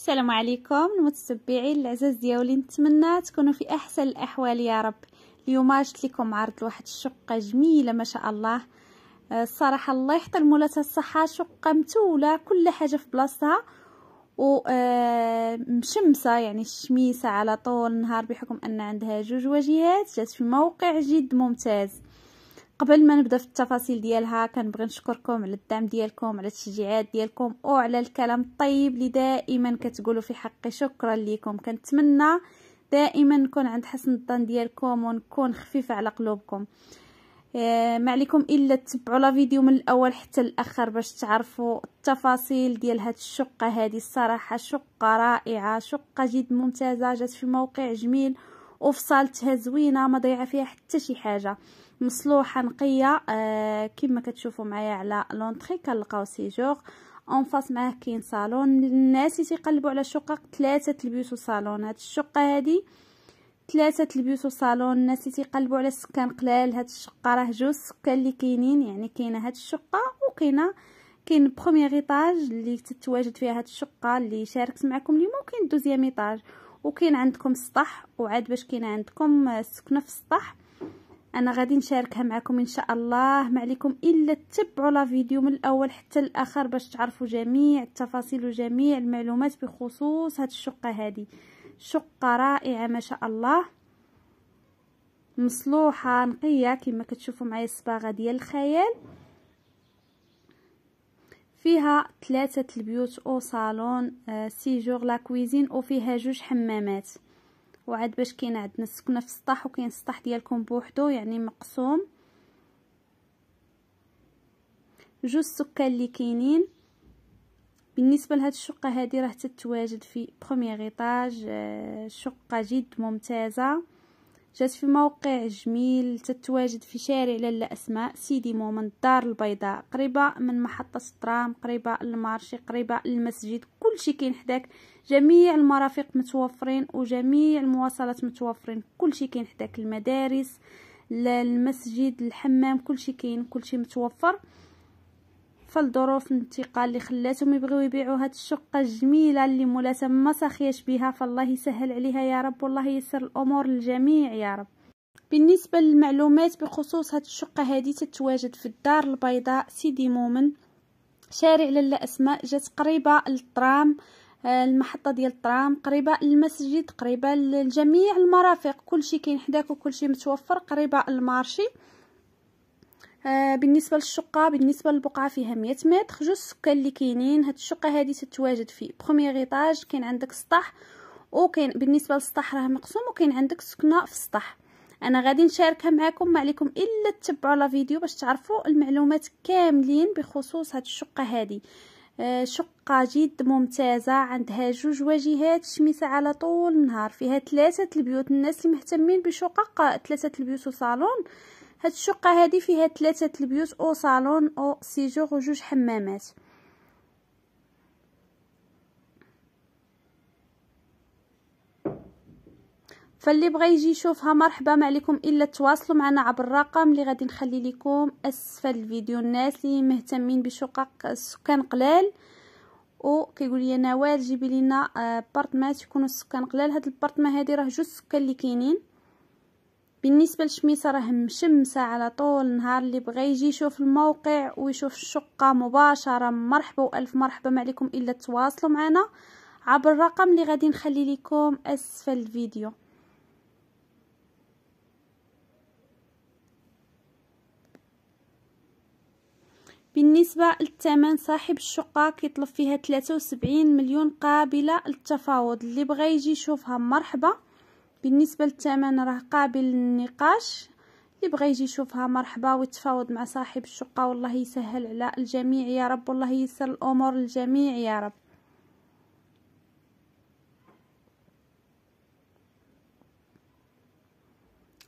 السلام عليكم المتتبعين العزاز ديالي نتمنى تكونوا في احسن الاحوال يا رب اليوم جبت لكم عرض لواحد الشقه جميله ما شاء الله الصراحه آه، الله يحط المولات الصحه شقه متوله كل حاجه في بلاصتها ومشمسه آه، يعني الشميسه على طول النهار بحكم ان عندها جوج واجهات جات في موقع جد ممتاز قبل ما نبدا في التفاصيل ديالها كنبغي نشكركم على الدعم ديالكم على التشجيعات ديالكم وعلى الكلام الطيب اللي دائما كتقولوا في حقي شكرا لكم كنتمنى دائما نكون عند حسن الظن ديالكم ونكون خفيفه على قلوبكم آه، ما عليكم الا تتبعوا لا فيديو من الاول حتى الاخر باش تعرفوا التفاصيل ديال هاد الشقه هذه الصراحه شقه رائعه شقه جد ممتازه جات في موقع جميل وفصالتها زوينه ما ضيع فيها حتى شي حاجه مصلوحه نقيه آه كما كتشوفوا معايا على لونطري كنلقاو سيجور اون فاس معاه كاين صالون الناس تيقلبوا على شقق ثلاثه البيوت وصالون هاد الشقه هادي ثلاثه البيوت وصالون الناس تيقلبوا على السكان قلال هاد الشقه راه جوج سكان اللي كاينين يعني كاينه هاد الشقه وكاينه كاين بروميير ايطاج اللي تتواجد فيها هاد الشقه اللي شاركت معكم اليوم وكاين دوزيام ايطاج وكاين عندكم سطح وعاد باش كاين عندكم السكنه آه، في السطح انا غادي نشاركها معكم ان شاء الله ما عليكم الا تتبعوا لا فيديو من الاول حتى الاخر باش تعرفوا جميع التفاصيل وجميع المعلومات بخصوص هاد الشقه هذه شقه رائعه ما شاء الله مصلوحه نقيه كما كتشوفوا معايا الصباغه ديال الخيال فيها ثلاثه البيوت او صالون آه، سيجور لا كويزين وفيها جوج حمامات وعاد باش كاين عندنا السكنه في السطح وكاين السطح ديالكم بوحدو يعني مقسوم جوج سكان اللي كاينين بالنسبه لهاد الشقه هذه راه تتواجد في بروميير ايطاج آه، شقه جد ممتازه جات في موقع جميل تتواجد في شارع لالا أسماء سيدي مومن الدار البيضاء قريبة من محطة الترام قريبة للمارشي قريبة للمسجد كل شيء كاين حداك جميع المرافق متوفرين وجميع المواصلات متوفرين كل شيء كاين حداك المدارس المسجد الحمام كل شيء كاين كل شيء متوفر فالظروف الانتقال اللي خلاتهم يبغيو يبيعوا هاد الشقه الجميله اللي مولاتها ما سخياش بها فالله يسهل عليها يا رب والله ييسر الامور للجميع يا رب بالنسبه للمعلومات بخصوص هاد الشقه هادي تتواجد في الدار البيضاء سيدي مومن شارع لالا اسماء جات قريبه للترام آه، المحطة ديال الترام قريبة للمسجد قريبة لجميع المرافق كلشي كاين حداك وكلشي متوفر قريبة للمارشي آه، بالنسبه للشقه بالنسبه للبقعه فيها 100 متر جوج السكان اللي كاينين هاد الشقه هادي تتواجد في بروميير ايطاج كاين عندك سطح وكاين بالنسبه للسطح راه مقسوم وكاين عندك سكنه في السطح انا غادي نشاركها معكم ما عليكم الا تتبعوا لا فيديو باش تعرفوا المعلومات كاملين بخصوص هاد الشقه هادي آه، شقة جد ممتازة عندها جوج واجهات شميسه على طول النهار فيها ثلاثة البيوت الناس اللي مهتمين بشقق ثلاثة البيوت وصالون هاد الشقة هادي فيها ثلاثة البيوت او صالون او سيجور وجوج حمامات فاللي بغى يجي يشوفها مرحبا ما عليكم الا تواصلوا معنا عبر الرقم اللي غادي نخلي لكم اسفل الفيديو الناس اللي مهتمين بشقق السكان قلال وكيقول لي نوال جيبي لنا آه، بارطمان يكونوا السكان قلال هاد البارطمان هادي راه جوج سكان اللي كاينين بالنسبه للشميسه راه مشمسه على طول النهار اللي بغى يجي يشوف الموقع ويشوف الشقه مباشره مرحبا والف مرحبا ما عليكم الا تواصلوا معنا عبر الرقم اللي غادي نخلي لكم اسفل الفيديو بالنسبة للثمن صاحب الشقة كيطلب فيها 73 مليون قابلة للتفاوض اللي بغى يجي يشوفها مرحبا بالنسبه للثمن راه قابل للنقاش اللي بغى يجي يشوفها مرحبا ويتفاوض مع صاحب الشقه والله يسهل على الجميع يا رب والله ييسر الامور للجميع يا رب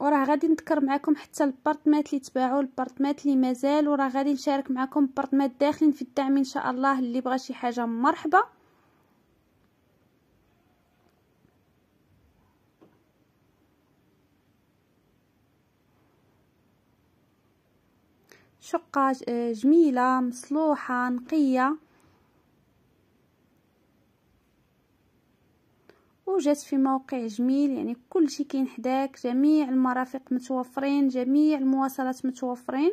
وراه غادي نذكر معكم حتى البارتمات اللي تباعوا البارتمات اللي مازال وراه غادي نشارك معكم بارتمات داخلين في الدعم ان شاء الله اللي بغى شي حاجه مرحبا شقة آه، جميلة مصلوحة نقية وجات في موقع جميل يعني كل شيء كاين حداك جميع المرافق متوفرين جميع المواصلات متوفرين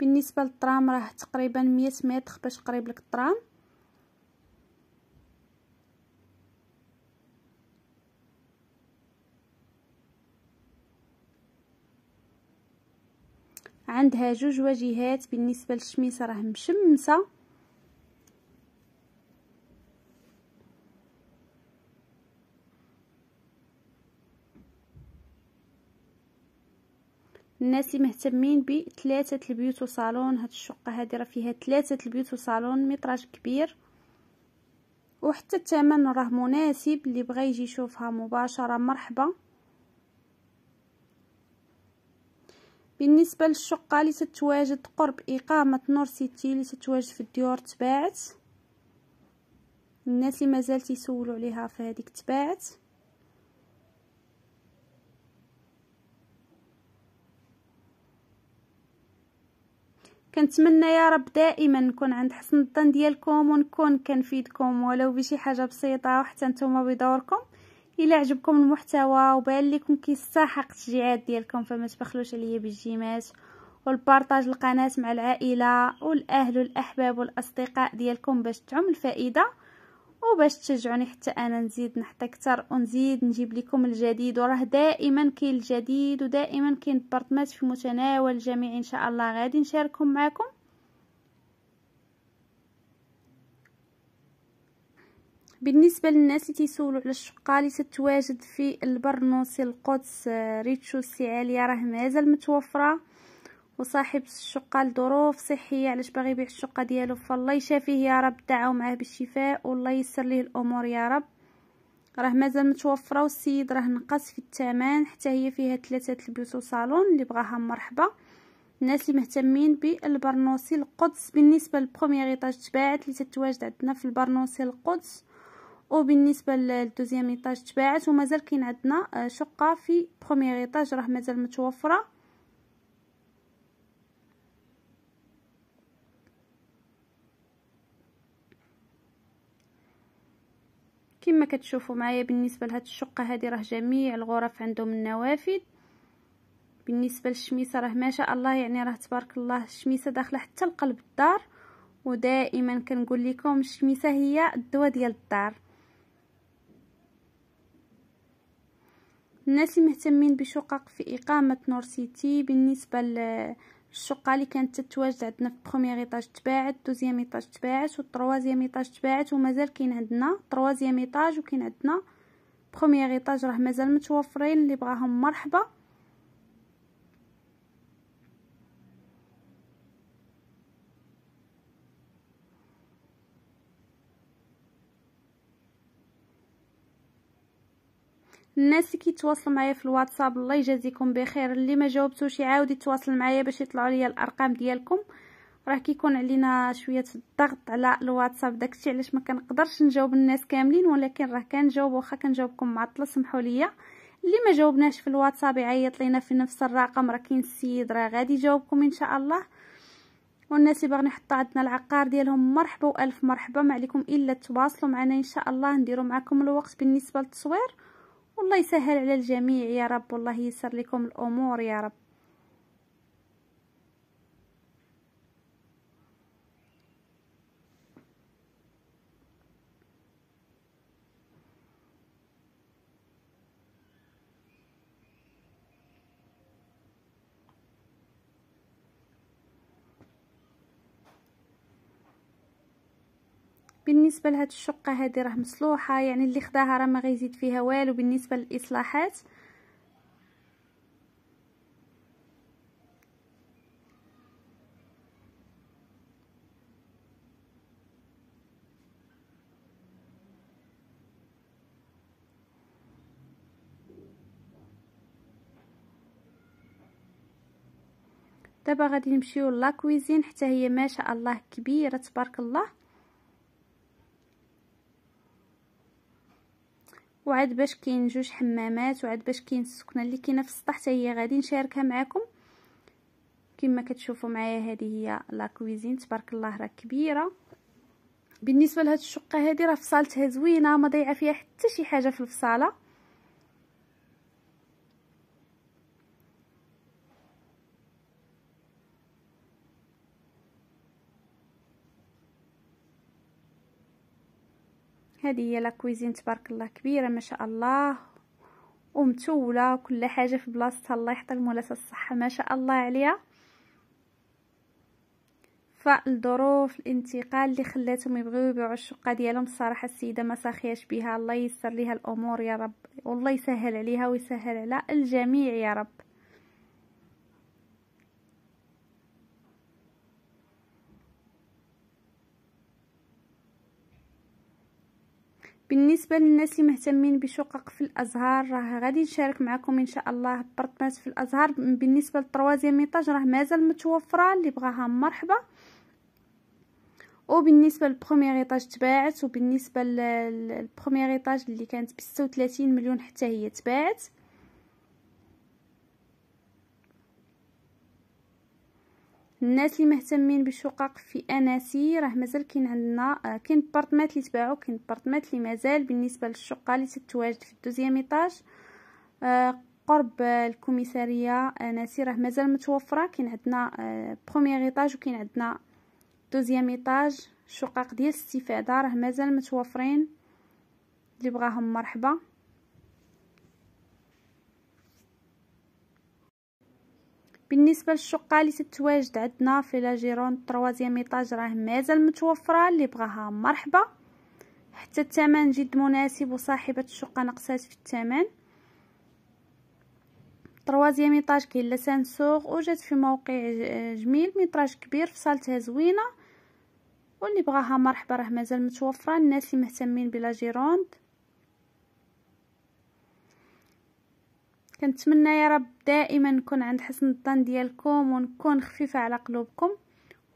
بالنسبة للطرام راه تقريبا مية متر باش قريب لك الطرام عندها جوج وجهات بالنسبه للشميسه راه مشمسه الناس اللي مهتمين بثلاثه البيوت وصالون هاد الشقه هادي راه فيها ثلاثه البيوت وصالون متراج كبير وحتى الثمن راه مناسب اللي بغى يجي يشوفها مباشره مرحبا بالنسبة للشقة اللي تتواجد قرب إقامة نور سيتي اللي تتواجد في الديور تباعت الناس اللي مازال تيسولوا عليها فهذيك تباعت كنتمنى يا رب دائما نكون عند حسن الظن ديالكم ونكون كنفيدكم ولو بشي حاجه بسيطه وحتى نتوما بدوركم الى عجبكم المحتوى وبان لكم كيستحق التشجيعات ديالكم فما تبخلوش عليا بالجيمات والبارطاج القناه مع العائله والاهل والاحباب والاصدقاء ديالكم باش تعم الفائده وباش تشجعوني حتى انا نزيد نحط اكثر ونزيد نجيب لكم الجديد وراه دائما كاين الجديد ودائما كاين بارتمات في متناول الجميع ان شاء الله غادي نشاركهم معكم بالنسبه للناس اللي تيسولوا على الشقه اللي تتواجد في البرنوسي القدس آه، ريتشو عاليه راه مازال متوفره وصاحب الشقه لظروف صحيه علاش باغي يبيع الشقه ديالو فالله يشافيه يا رب دعوا معاه بالشفاء والله ييسر ليه الامور يا رب راه مازال متوفره والسيد راه نقص في الثمن حتى هي فيها ثلاثه البيوت وصالون اللي بغاها مرحبا الناس اللي مهتمين بالبرنوسي القدس بالنسبه للبروميير ايطاج تباعت اللي تتواجد عندنا في البرنوسي القدس وبالنسبه للدوزيام ايطاج تباعت ومازال كاين عندنا آه، شقه في بروميير ايطاج راه مازال متوفره كما كتشوفوا معايا بالنسبه لهاد الشقه هذه راه جميع الغرف عندهم النوافذ بالنسبه للشميسه راه ما شاء الله يعني راه تبارك الله الشميسه داخله حتى لقلب الدار ودائما كنقول لكم الشميسه هي الدواء ديال الدار الناس المهتمين بشقق في إقامة نور سيتي بالنسبة للشقة اللي كانت تتواجد عندنا في بروميير ايطاج تباعت دوزيام ايطاج تباعت والتروازيام ايطاج تباعت ومازال كاين عندنا تروازيام ايطاج وكاين عندنا بروميير ايطاج راه مازال متوفرين اللي بغاهم مرحبا الناس اللي كيتواصلوا معايا في الواتساب الله يجازيكم بخير اللي ما جاوبتوش يعاود يتواصل معايا باش يطلعوا لي الارقام ديالكم راه كيكون علينا شويه الضغط على الواتساب داكشي علاش ما كنقدرش نجاوب الناس كاملين ولكن راه كنجاوب واخا كنجاوبكم معطله سمحوا لي اللي ما جاوبناش في الواتساب يعيط لينا في نفس الرقم راه كاين السيد راه غادي يجاوبكم ان شاء الله والناس اللي باغيين يحطوا عندنا العقار ديالهم مرحبا والف مرحبا ما عليكم الا تواصلوا معنا ان شاء الله نديروا معكم الوقت بالنسبه للتصوير والله يسهل على الجميع يا رب والله ييسر لكم الأمور يا رب بالنسبه لهاد الشقه هذه راه مصلوحه يعني اللي خداها راه ما غيزيد فيها والو بالنسبه للاصلاحات دابا غادي نمشيو لاكويزين حتى هي ما شاء الله كبيره تبارك الله وعاد باش كاين جوج حمامات وعاد باش كاين السكنه اللي كاينه في السطح حتى هي غادي نشاركها معكم كما كتشوفوا معايا هذه هي لا كويزين تبارك الله راه كبيره بالنسبه لهاد الشقه هذه راه فصالتها زوينه ما ضيعه فيها حتى شي حاجه في الفصاله هذه هي لاكويزين تبارك الله كبيره ما شاء الله ومتوله كل حاجه في بلاصتها الله يحط المولات الصحه ما شاء الله عليها فالظروف الانتقال اللي خلاتهم يبغيو يبيعوا الشقه ديالهم الصراحه السيده ما ساخياش بها الله ييسر ليها الامور يا رب والله يسهل عليها ويسهل على الجميع يا رب بالنسبه للناس اللي مهتمين بشقق في الازهار راه غادي نشارك معكم ان شاء الله بارتمات في الازهار بالنسبه للطروازيام ميطاج راه مازال متوفره اللي بغاها مرحبا وبالنسبه للبروميير ايطاج تباعت وبالنسبه للبروميير ايطاج اللي كانت ب 36 مليون حتى هي تباعت الناس اللي مهتمين بالشقق في اناسي راه مازال كاين عندنا آه، كاين بارطمات اللي تباعو كاين بارطمات اللي مازال بالنسبه للشقه اللي تتواجد في الدوزيام ايطاج آه، قرب الكوميساريه اناسي راه مازال متوفره كاين عندنا بروميير آه، ايطاج وكاين عندنا دوزيام ايطاج الشقق ديال الاستفاده راه مازال متوفرين اللي بغاهم مرحبا بالنسبه للشقه اللي تتواجد عندنا في لا جيرون طروازيام ايطاج راه مازال متوفره اللي بغاها مرحبا حتى الثمن جد مناسب وصاحبه الشقه نقصات في الثمن طروازيام ايطاج كاين لسانسوغ وجات في موقع جميل ميطراج كبير في صالتها زوينه واللي بغاها مرحبا راه مازال متوفره الناس اللي مهتمين بلا جيروند كنتمنى يا رب دائما نكون عند حسن الظن ديالكم ونكون خفيفه على قلوبكم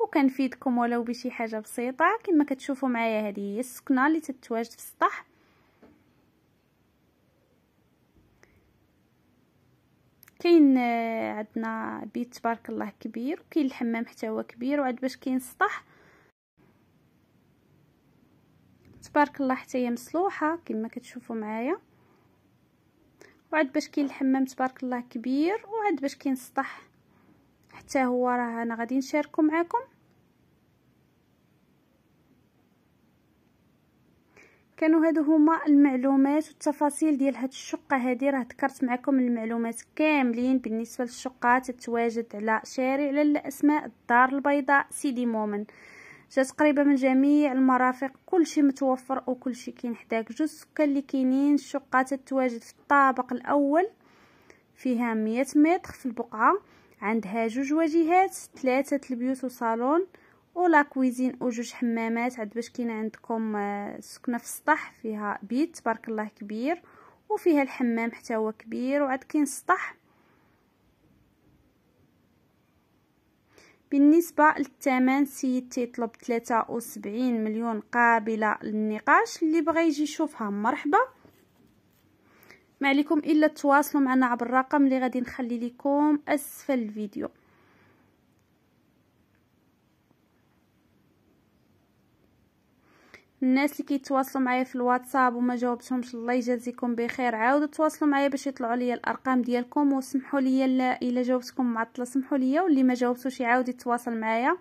وكنفيدكم ولو بشي حاجه بسيطه كما كتشوفوا معايا هذه هي السكنه اللي تتواجد في السطح كاين آه، عندنا بيت تبارك الله كبير وكاين الحمام حتى هو كبير وعاد باش كاين السطح تبارك الله حتى هي مصلوحه كما كتشوفوا معايا وعاد باش كاين الحمام تبارك الله كبير وعاد باش كاين السطح حتى هو راه انا غادي نشاركو معاكم كانوا هادو هما المعلومات والتفاصيل ديال هاد الشقه هادي راه ذكرت معكم المعلومات كاملين بالنسبه للشقات تتواجد على شارع للأسماء اسماء الدار البيضاء سيدي مومن جات قريبه من جميع المرافق كلشي متوفر شيء كاين حداك جوج سكان اللي كاينين الشقه تتواجد في الطابق الاول فيها 100 متر في البقعه عندها جوج واجهات ثلاثه البيوت وصالون ولا كويزين وجوج حمامات عاد باش كاين عندكم آه، سكنه في السطح فيها بيت تبارك الله كبير وفيها الحمام حتى هو كبير وعاد كاين سطح بالنسبة للثمن سيد تيطلب 73 مليون قابلة للنقاش اللي بغى يجي يشوفها مرحبا ما عليكم الا تواصلوا معنا عبر الرقم اللي غادي نخلي لكم اسفل الفيديو الناس اللي كيتواصلوا معايا في الواتساب وما جاوبتهمش الله يجازيكم بخير عاودوا تواصلوا معايا باش يطلعوا لي الارقام ديالكم وسمحوا لي الا جاوبتكم معطله سمحوا لي واللي ما جاوبتوش يعاود يتواصل معايا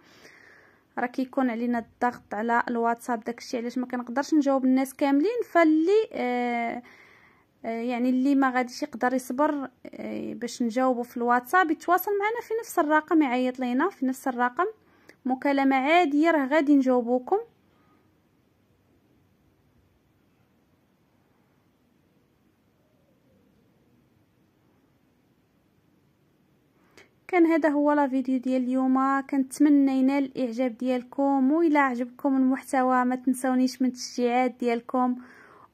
راه كيكون علينا الضغط على الواتساب داكشي علاش ما كنقدرش نجاوب الناس كاملين فاللي آه, آه، يعني اللي ما غاديش يقدر يصبر آه، باش نجاوبه في الواتساب يتواصل معنا في نفس الرقم يعيط لينا في نفس الرقم مكالمه عاديه راه غادي نجاوبوكم كان هذا هو لا فيديو ديال اليوم كنتمنى ينال الاعجاب ديالكم والا عجبكم المحتوى ما تنسونيش من التشجيعات ديالكم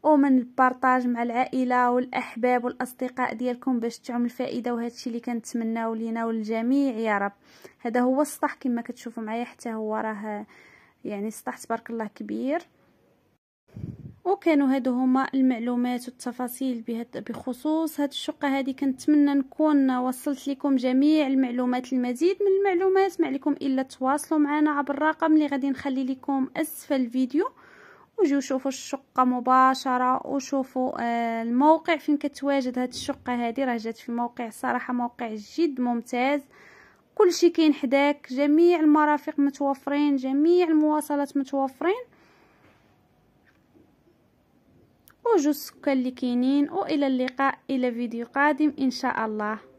ومن البارطاج مع العائله والاحباب والاصدقاء ديالكم باش تعم الفائده وهذا الشيء اللي كنتمناو لينا وللجميع يا رب هذا هو السطح كما كتشوفوا معايا حتى هو راه يعني السطح تبارك الله كبير وكانوا هادو هما المعلومات والتفاصيل بخصوص هاد الشقه هذه كنتمنى نكون وصلت لكم جميع المعلومات المزيد من المعلومات ما عليكم الا تواصلوا معنا عبر الرقم اللي غادي نخلي لكم اسفل الفيديو وجيو شوفوا الشقه مباشره وشوفوا آه الموقع فين كتواجد هاد الشقه هذه راه جات في موقع صراحه موقع جد ممتاز كل شيء كاين حداك جميع المرافق متوفرين جميع المواصلات متوفرين وجوز اللي كاينين والى اللقاء الى فيديو قادم ان شاء الله